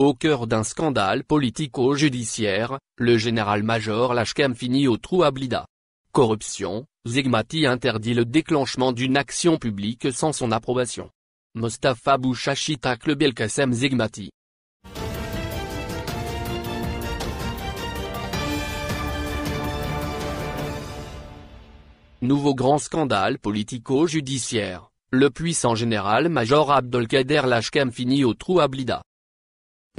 Au cœur d'un scandale politico-judiciaire, le général-major Lashkem finit au trou à Blida. Corruption, Zegmati interdit le déclenchement d'une action publique sans son approbation. Mostafa Bouchachi tacle Belkacem Zegmati. Nouveau grand scandale politico-judiciaire, le puissant général-major Abdelkader Lashkem finit au trou à Blida.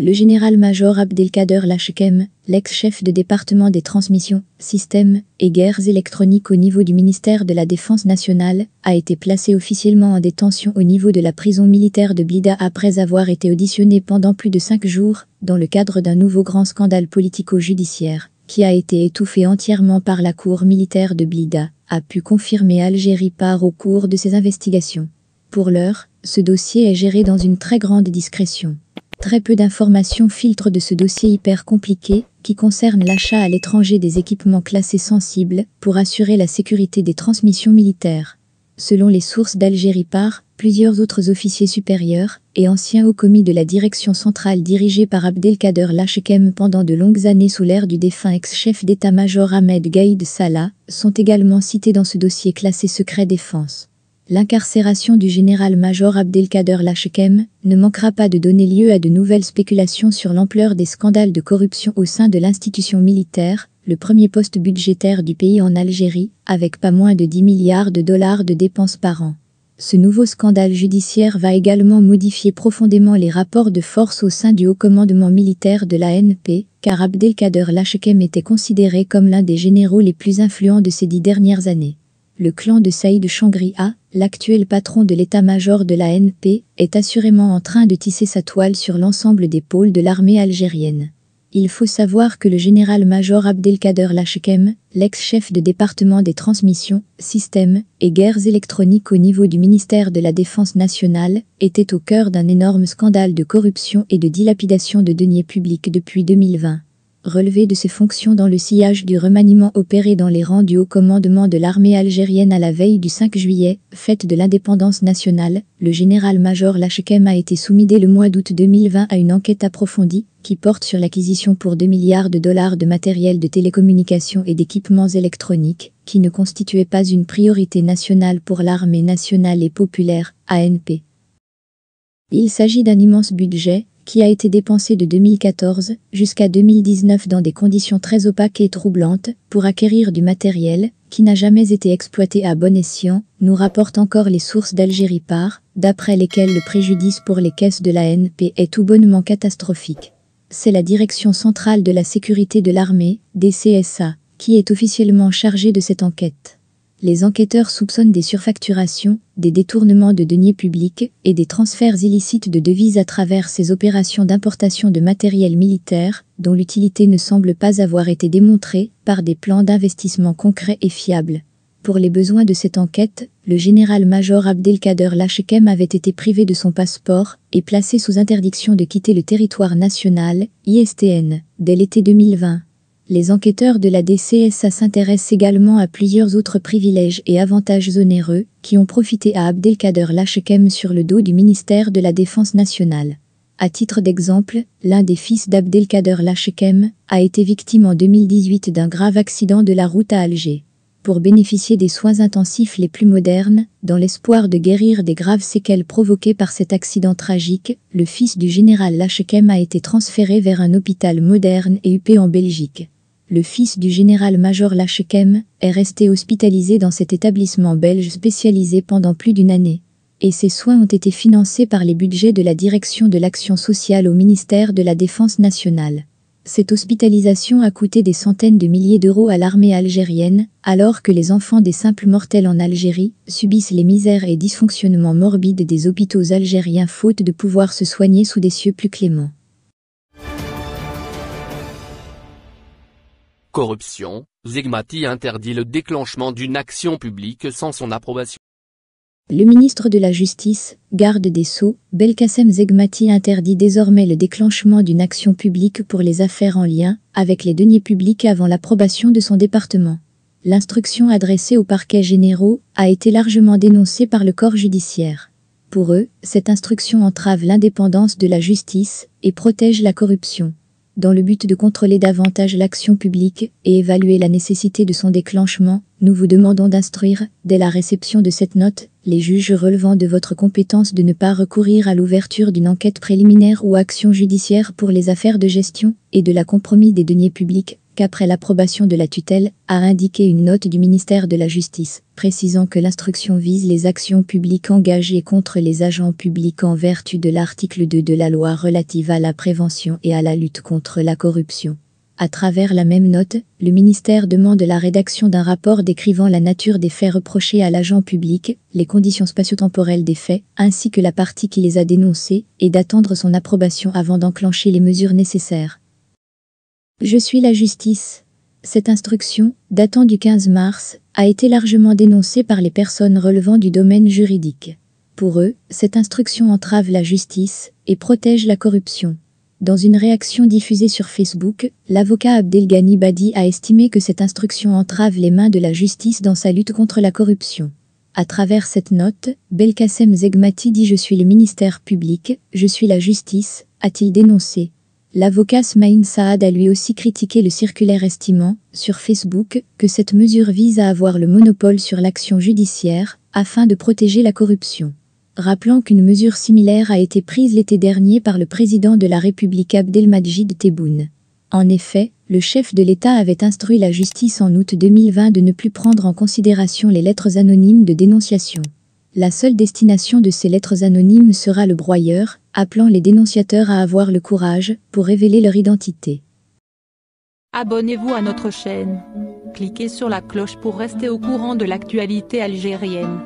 Le général-major Abdelkader Lachkem, l'ex-chef de département des transmissions, systèmes et guerres électroniques au niveau du ministère de la Défense nationale, a été placé officiellement en détention au niveau de la prison militaire de Blida après avoir été auditionné pendant plus de cinq jours dans le cadre d'un nouveau grand scandale politico-judiciaire qui a été étouffé entièrement par la cour militaire de Blida, a pu confirmer Algérie par au cours de ses investigations. Pour l'heure, ce dossier est géré dans une très grande discrétion. Très peu d'informations filtrent de ce dossier hyper compliqué, qui concerne l'achat à l'étranger des équipements classés sensibles pour assurer la sécurité des transmissions militaires. Selon les sources d'Algérie par, plusieurs autres officiers supérieurs et anciens hauts commis de la direction centrale dirigée par Abdelkader Lachekem pendant de longues années sous l'ère du défunt ex-chef d'état-major Ahmed Gaïd Salah sont également cités dans ce dossier classé secret défense. L'incarcération du général-major Abdelkader Lachkem ne manquera pas de donner lieu à de nouvelles spéculations sur l'ampleur des scandales de corruption au sein de l'institution militaire, le premier poste budgétaire du pays en Algérie, avec pas moins de 10 milliards de dollars de dépenses par an. Ce nouveau scandale judiciaire va également modifier profondément les rapports de force au sein du haut commandement militaire de la l'ANP, car Abdelkader Lachkem était considéré comme l'un des généraux les plus influents de ces dix dernières années le clan de Saïd A, l'actuel patron de l'état-major de la NP, est assurément en train de tisser sa toile sur l'ensemble des pôles de l'armée algérienne. Il faut savoir que le général-major Abdelkader Lachkem, l'ex-chef de département des transmissions, systèmes et guerres électroniques au niveau du ministère de la Défense nationale, était au cœur d'un énorme scandale de corruption et de dilapidation de deniers publics depuis 2020 relevé de ses fonctions dans le sillage du remaniement opéré dans les rangs du haut commandement de l'armée algérienne à la veille du 5 juillet, fête de l'indépendance nationale, le général-major Lachekem a été soumis dès le mois d'août 2020 à une enquête approfondie qui porte sur l'acquisition pour 2 milliards de dollars de matériel de télécommunications et d'équipements électroniques qui ne constituait pas une priorité nationale pour l'armée nationale et populaire, ANP. Il s'agit d'un immense budget qui a été dépensé de 2014 jusqu'à 2019 dans des conditions très opaques et troublantes pour acquérir du matériel qui n'a jamais été exploité à bon escient, nous rapportent encore les sources d'Algérie par, d'après lesquelles le préjudice pour les caisses de la NP est tout bonnement catastrophique. C'est la Direction centrale de la sécurité de l'armée, DCSA, qui est officiellement chargée de cette enquête les enquêteurs soupçonnent des surfacturations, des détournements de deniers publics et des transferts illicites de devises à travers ces opérations d'importation de matériel militaire, dont l'utilité ne semble pas avoir été démontrée par des plans d'investissement concrets et fiables. Pour les besoins de cette enquête, le général-major Abdelkader Lachekem avait été privé de son passeport et placé sous interdiction de quitter le territoire national, ISTN, dès l'été 2020 les enquêteurs de la DCSA s'intéressent également à plusieurs autres privilèges et avantages onéreux qui ont profité à Abdelkader Lachekem sur le dos du ministère de la Défense nationale. À titre d'exemple, l'un des fils d'Abdelkader Lachekem a été victime en 2018 d'un grave accident de la route à Alger. Pour bénéficier des soins intensifs les plus modernes, dans l'espoir de guérir des graves séquelles provoquées par cet accident tragique, le fils du général Lachekem a été transféré vers un hôpital moderne et huppé en Belgique le fils du général-major Lachekem, est resté hospitalisé dans cet établissement belge spécialisé pendant plus d'une année. Et ses soins ont été financés par les budgets de la Direction de l'Action sociale au ministère de la Défense nationale. Cette hospitalisation a coûté des centaines de milliers d'euros à l'armée algérienne, alors que les enfants des simples mortels en Algérie subissent les misères et dysfonctionnements morbides des hôpitaux algériens faute de pouvoir se soigner sous des cieux plus cléments. Corruption, Zegmati interdit le déclenchement d'une action publique sans son approbation. Le ministre de la Justice, garde des Sceaux, Belkacem Zegmati interdit désormais le déclenchement d'une action publique pour les affaires en lien avec les deniers publics avant l'approbation de son département. L'instruction adressée aux parquets généraux a été largement dénoncée par le corps judiciaire. Pour eux, cette instruction entrave l'indépendance de la justice et protège la corruption dans le but de contrôler davantage l'action publique et évaluer la nécessité de son déclenchement, nous vous demandons d'instruire, dès la réception de cette note, les juges relevant de votre compétence de ne pas recourir à l'ouverture d'une enquête préliminaire ou action judiciaire pour les affaires de gestion et de la compromis des deniers publics après l'approbation de la tutelle, a indiqué une note du ministère de la Justice, précisant que l'instruction vise les actions publiques engagées contre les agents publics en vertu de l'article 2 de la loi relative à la prévention et à la lutte contre la corruption. À travers la même note, le ministère demande la rédaction d'un rapport décrivant la nature des faits reprochés à l'agent public, les conditions spatio-temporelles des faits, ainsi que la partie qui les a dénoncés, et d'attendre son approbation avant d'enclencher les mesures nécessaires. Je suis la justice. Cette instruction, datant du 15 mars, a été largement dénoncée par les personnes relevant du domaine juridique. Pour eux, cette instruction entrave la justice et protège la corruption. Dans une réaction diffusée sur Facebook, l'avocat Abdelghani Badi a estimé que cette instruction entrave les mains de la justice dans sa lutte contre la corruption. À travers cette note, Belkacem Zegmati dit Je suis le ministère public, je suis la justice, a-t-il dénoncé. L'avocat Smaïn Saad a lui aussi critiqué le circulaire estimant, sur Facebook, que cette mesure vise à avoir le monopole sur l'action judiciaire, afin de protéger la corruption. Rappelant qu'une mesure similaire a été prise l'été dernier par le président de la République Abdelmadjid Tebboune. En effet, le chef de l'État avait instruit la justice en août 2020 de ne plus prendre en considération les lettres anonymes de dénonciation. La seule destination de ces lettres anonymes sera le broyeur, appelant les dénonciateurs à avoir le courage pour révéler leur identité. Abonnez-vous à notre chaîne. Cliquez sur la cloche pour rester au courant de l'actualité algérienne.